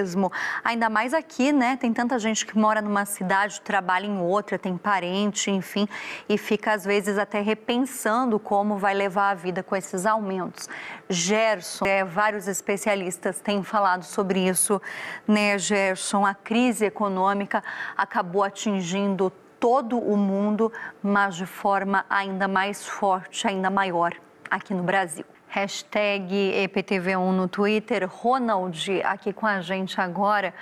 mesmo. Ainda mais aqui, né? Tem tanta gente que mora numa cidade, trabalha em outra, tem parente, enfim, e fica às vezes até repensando como vai levar a vida com esses aumentos. Gerson, é, vários especialistas têm falado sobre isso, né, Gerson? A crise econômica acabou atingindo todo o mundo, mas de forma ainda mais forte, ainda maior aqui no Brasil hashtag EPTV1 no Twitter. Ronald, aqui com a gente agora.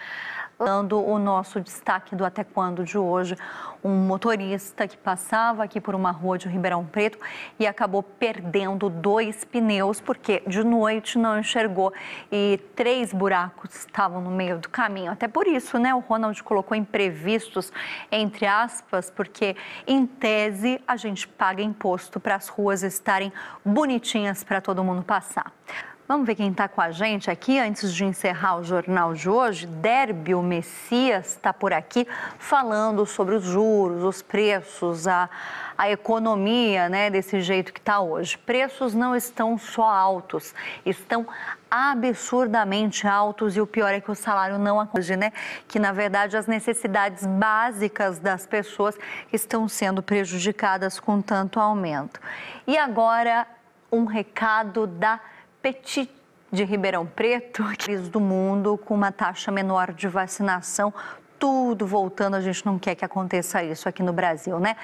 Dando o nosso destaque do Até Quando de hoje, um motorista que passava aqui por uma rua de Ribeirão Preto e acabou perdendo dois pneus porque de noite não enxergou e três buracos estavam no meio do caminho. Até por isso, né, o Ronald colocou imprevistos entre aspas, porque em tese a gente paga imposto para as ruas estarem bonitinhas para todo mundo passar. Vamos ver quem está com a gente aqui antes de encerrar o jornal de hoje. o Messias está por aqui falando sobre os juros, os preços, a, a economia né, desse jeito que está hoje. Preços não estão só altos, estão absurdamente altos e o pior é que o salário não acorde, né? Que na verdade as necessidades básicas das pessoas estão sendo prejudicadas com tanto aumento. E agora um recado da Petit de Ribeirão Preto, crise do mundo com uma taxa menor de vacinação, tudo voltando, a gente não quer que aconteça isso aqui no Brasil, né?